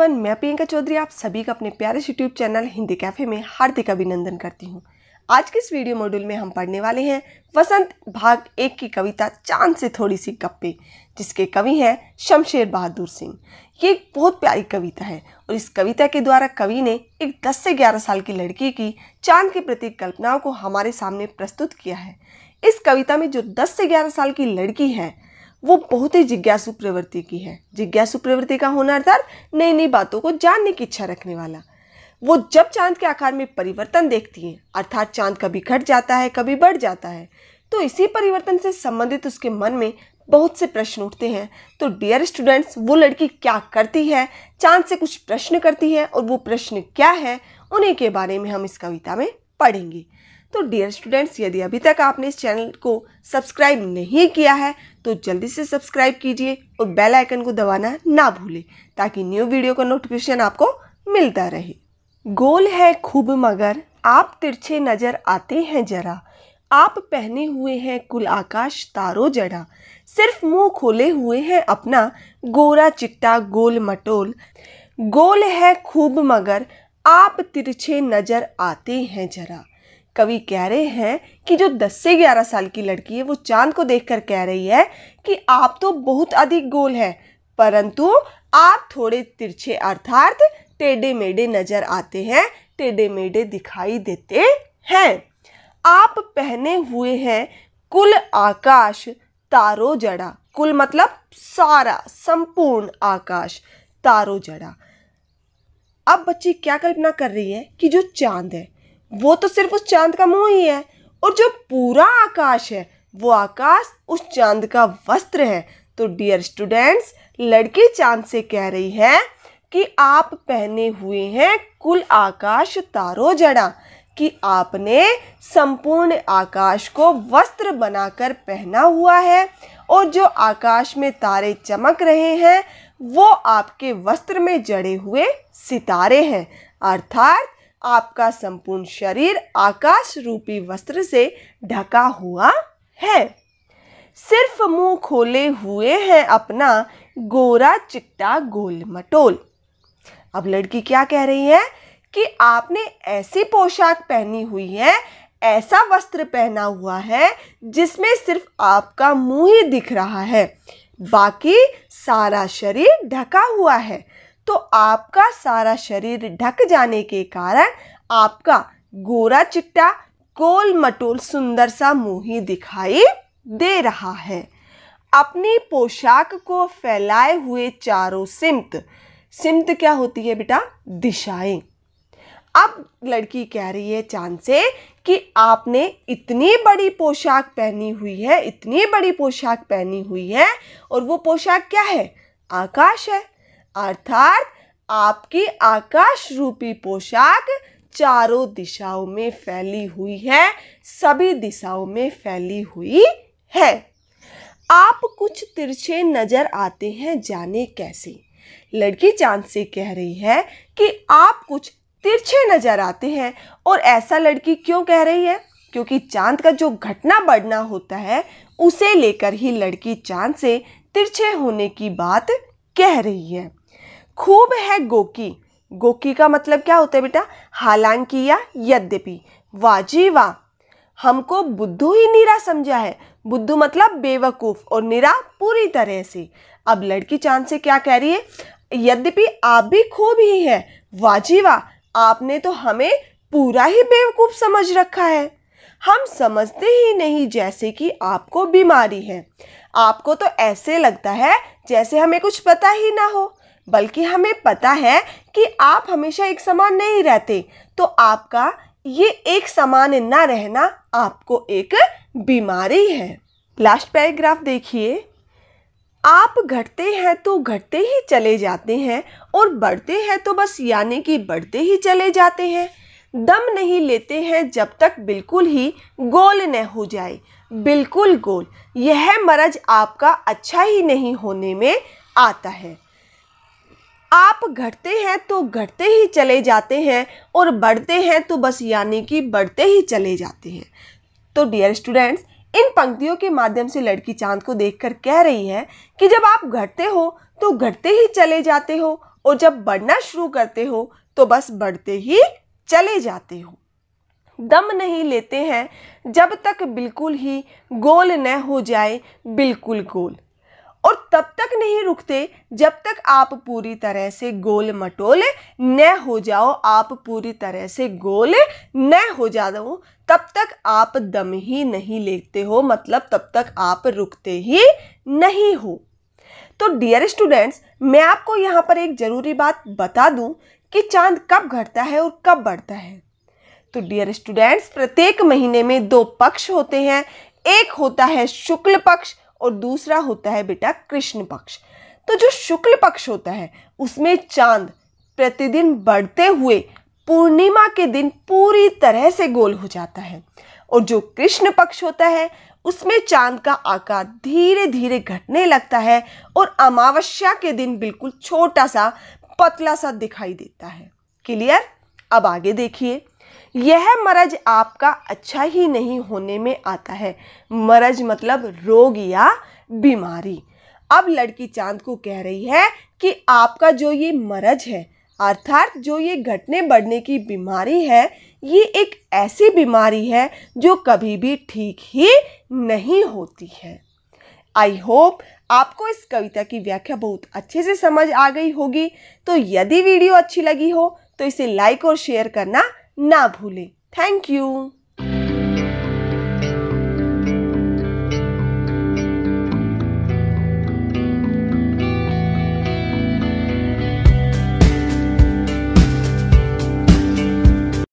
everyone मैं प्रियंका चौधरी आप सभी का अपने प्यारे यूट्यूब चैनल हिंदी कैफे में हार्दिक अभिनंदन करती हूँ आज के इस वीडियो मॉड्यूल में हम पढ़ने वाले हैं वसंत भाग एक की कविता चांद से थोड़ी सी गप्पे जिसके कवि हैं शमशेर बहादुर सिंह ये एक बहुत प्यारी कविता है और इस कविता के द्वारा कवि ने एक 10 से 11 साल की लड़की की चांद के प्रति कल्पनाओं को हमारे सामने प्रस्तुत किया है इस कविता में जो 10 से 11 साल की लड़की है वो बहुत ही जिज्ञासु प्रवृत्ति की है जिज्ञासु प्रवृत्ति का होना अर्थात नई नई बातों को जानने की इच्छा रखने वाला वो जब चांद के आकार में परिवर्तन देखती है अर्थात चांद कभी घट जाता है कभी बढ़ जाता है तो इसी परिवर्तन से संबंधित उसके मन में बहुत से प्रश्न उठते हैं तो डियर स्टूडेंट्स वो लड़की क्या करती है चांद से कुछ प्रश्न करती है और वो प्रश्न क्या है उन्हीं के बारे में हम इस कविता में पढ़ेंगे तो डियर स्टूडेंट्स यदि अभी तक आपने इस चैनल को सब्सक्राइब नहीं किया है तो जल्दी से सब्सक्राइब कीजिए और बेल आइकन को दबाना ना भूलें ताकि न्यू वीडियो का नोटिफिकेशन आपको मिलता रहे गोल है खूब मगर आप तिरछे नज़र आते हैं जरा आप पहने हुए हैं कुल आकाश तारो जड़ा सिर्फ मुंह खोले हुए हैं अपना गोरा चिट्टा गोल मटोल गोल है खूब मगर आप तिरछे नज़र आते हैं जरा कवि कह रहे हैं कि जो 10 से 11 साल की लड़की है वो चांद को देखकर कह रही है कि आप तो बहुत अधिक गोल हैं परंतु आप थोड़े तिरछे अर्थात टेढ़े मेढ़े नज़र आते हैं टेढ़े मेढ़े दिखाई देते हैं आप पहने हुए हैं कुल आकाश तारो जड़ा कुल मतलब सारा संपूर्ण आकाश तारो जड़ा अब बच्ची क्या कल्पना कर रही है कि जो चांद है वो तो सिर्फ उस चांद का मुंह ही है और जो पूरा आकाश है वो आकाश उस चांद का वस्त्र है तो डियर स्टूडेंट्स लड़की चांद से कह रही है कि आप पहने हुए हैं कुल आकाश तारो जड़ा कि आपने संपूर्ण आकाश को वस्त्र बनाकर पहना हुआ है और जो आकाश में तारे चमक रहे हैं वो आपके वस्त्र में जड़े हुए सितारे हैं अर्थात आपका संपूर्ण शरीर आकाश रूपी वस्त्र से ढका हुआ है सिर्फ मुंह खोले हुए हैं अपना गोरा चिट्टा गोल मटोल अब लड़की क्या कह रही है कि आपने ऐसी पोशाक पहनी हुई है ऐसा वस्त्र पहना हुआ है जिसमें सिर्फ आपका मुंह ही दिख रहा है बाकी सारा शरीर ढका हुआ है तो आपका सारा शरीर ढक जाने के कारण आपका गोरा चिट्टा गोल मटोल सुंदर सा मुंह ही दिखाई दे रहा है अपनी पोशाक को फैलाए हुए चारों सिमत सिमत क्या होती है बेटा दिशाएं अब लड़की कह रही है चांद से कि आपने इतनी बड़ी पोशाक पहनी हुई है इतनी बड़ी पोशाक पहनी हुई है और वो पोशाक क्या है आकाश है अर्थात आपकी आकाश रूपी पोशाक चारों दिशाओं में फैली हुई है सभी दिशाओं में फैली हुई है आप कुछ तिरछे नजर आते हैं जाने कैसे लड़की चांद से कह रही है कि आप कुछ तिरछे नजर आते हैं और ऐसा लड़की क्यों कह रही है क्योंकि चांद का जो घटना बढ़ना होता है उसे लेकर ही लड़की चांद से तिरछे होने की बात कह रही है खूब है गोकी गोकी का मतलब क्या होता है बेटा हालांकि या यद्यपि वाजी हमको बुद्धू ही नीरा समझा है बुद्धू मतलब बेवकूफ़ और नीरा पूरी तरह से अब लड़की चांद से क्या कह रही है यद्यपि आप भी खूब ही है वाजीवा आपने तो हमें पूरा ही बेवकूफ़ समझ रखा है हम समझते ही नहीं जैसे कि आपको बीमारी है आपको तो ऐसे लगता है जैसे हमें कुछ पता ही ना हो बल्कि हमें पता है कि आप हमेशा एक समान नहीं रहते तो आपका ये एक समान ना रहना आपको एक बीमारी है लास्ट पैराग्राफ देखिए आप घटते हैं तो घटते ही चले जाते हैं और बढ़ते हैं तो बस यानी कि बढ़ते ही चले जाते हैं दम नहीं लेते हैं जब तक बिल्कुल ही गोल न हो जाए बिल्कुल गोल यह मरज आपका अच्छा ही नहीं होने में आता है आप घटते हैं तो घटते ही चले जाते हैं और बढ़ते हैं तो बस यानी कि बढ़ते ही चले जाते हैं तो डियर स्टूडेंट्स इन पंक्तियों के माध्यम से लड़की चांद को देखकर कह रही है कि जब आप घटते हो तो घटते ही चले जाते हो और जब बढ़ना शुरू करते हो तो बस बढ़ते ही चले जाते हो दम नहीं लेते हैं जब तक बिल्कुल ही गोल न हो जाए बिल्कुल गोल और तब तक नहीं रुकते जब तक आप पूरी तरह से गोल मटोल न हो जाओ आप पूरी तरह से गोल न हो जाओ तब तक आप दम ही नहीं लेते हो मतलब तब तक आप रुकते ही नहीं हो तो डियर स्टूडेंट्स मैं आपको यहाँ पर एक ज़रूरी बात बता दूँ कि चांद कब घटता है और कब बढ़ता है तो डियर स्टूडेंट्स प्रत्येक महीने में दो पक्ष होते हैं एक होता है शुक्ल पक्ष और दूसरा होता है बेटा कृष्ण पक्ष तो जो शुक्ल पक्ष होता है उसमें चांद प्रतिदिन बढ़ते हुए पूर्णिमा के दिन पूरी तरह से गोल हो जाता है और जो कृष्ण पक्ष होता है उसमें चांद का आकार धीरे धीरे घटने लगता है और अमावस्या के दिन बिल्कुल छोटा सा पतला सा दिखाई देता है क्लियर अब आगे देखिए यह मरज आपका अच्छा ही नहीं होने में आता है मरज मतलब रोग या बीमारी अब लड़की चांद को कह रही है कि आपका जो ये मरज है अर्थात जो ये घटने बढ़ने की बीमारी है ये एक ऐसी बीमारी है जो कभी भी ठीक ही नहीं होती है आई होप आपको इस कविता की व्याख्या बहुत अच्छे से समझ आ गई होगी तो यदि वीडियो अच्छी लगी हो तो इसे लाइक और शेयर करना ना भूलें थैंक यू